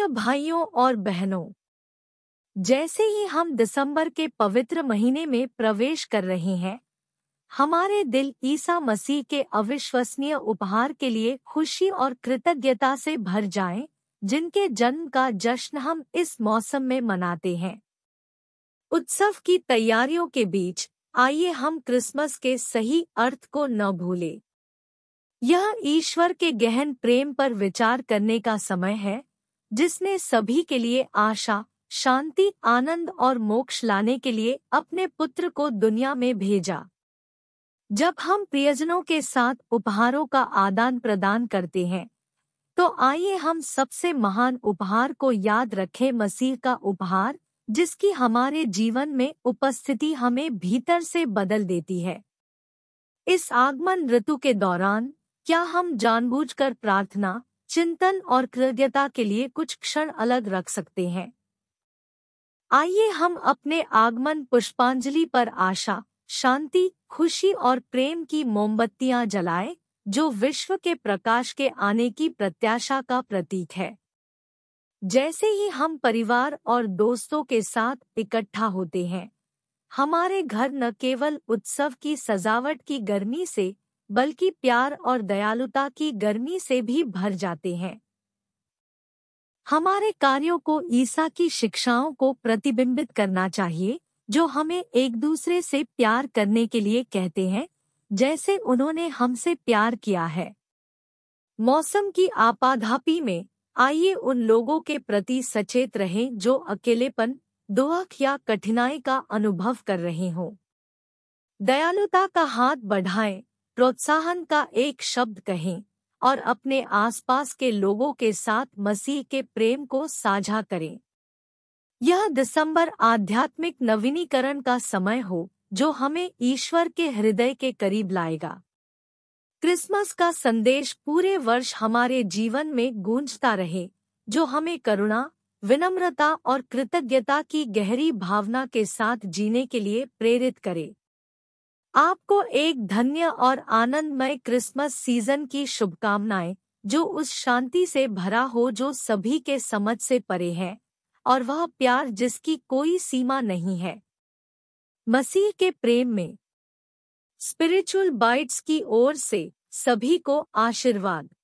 प्रिय भाइयों और बहनों जैसे ही हम दिसंबर के पवित्र महीने में प्रवेश कर रहे हैं हमारे दिल ईसा मसीह के अविश्वसनीय उपहार के लिए खुशी और कृतज्ञता से भर जाएं, जिनके जन्म का जश्न हम इस मौसम में मनाते हैं उत्सव की तैयारियों के बीच आइए हम क्रिसमस के सही अर्थ को न भूलें यह ईश्वर के गहन प्रेम पर विचार करने का समय है जिसने सभी के लिए आशा शांति आनंद और मोक्ष लाने के लिए अपने पुत्र को दुनिया में भेजा जब हम प्रियजनों के साथ उपहारों का आदान प्रदान करते हैं तो आइए हम सबसे महान उपहार को याद रखें मसीह का उपहार जिसकी हमारे जीवन में उपस्थिति हमें भीतर से बदल देती है इस आगमन ऋतु के दौरान क्या हम जानबूझकर प्रार्थना चिंतन और कृतज्ञता के लिए कुछ क्षण अलग रख सकते हैं आइए हम अपने आगमन पुष्पांजलि पर आशा शांति खुशी और प्रेम की मोमबत्तियां जलाएं, जो विश्व के प्रकाश के आने की प्रत्याशा का प्रतीक है जैसे ही हम परिवार और दोस्तों के साथ इकट्ठा होते हैं हमारे घर न केवल उत्सव की सजावट की गर्मी से बल्कि प्यार और दयालुता की गर्मी से भी भर जाते हैं हमारे कार्यों को ईसा की शिक्षाओं को प्रतिबिंबित करना चाहिए जो हमें एक दूसरे से प्यार करने के लिए कहते हैं जैसे उन्होंने हमसे प्यार किया है मौसम की आपाधापी में आइए उन लोगों के प्रति सचेत रहें जो अकेलेपन दुख या कठिनाई का अनुभव कर रहे हों दयालुता का हाथ बढ़ाएं प्रोत्साहन का एक शब्द कहें और अपने आसपास के लोगों के साथ मसीह के प्रेम को साझा करें यह दिसंबर आध्यात्मिक नवीनीकरण का समय हो जो हमें ईश्वर के हृदय के करीब लाएगा क्रिसमस का संदेश पूरे वर्ष हमारे जीवन में गूंजता रहे जो हमें करुणा विनम्रता और कृतज्ञता की गहरी भावना के साथ जीने के लिए प्रेरित करे आपको एक धन्य और आनंदमय क्रिसमस सीजन की शुभकामनाएं जो उस शांति से भरा हो जो सभी के समझ से परे है और वह प्यार जिसकी कोई सीमा नहीं है मसीह के प्रेम में स्पिरिचुअल बाइट्स की ओर से सभी को आशीर्वाद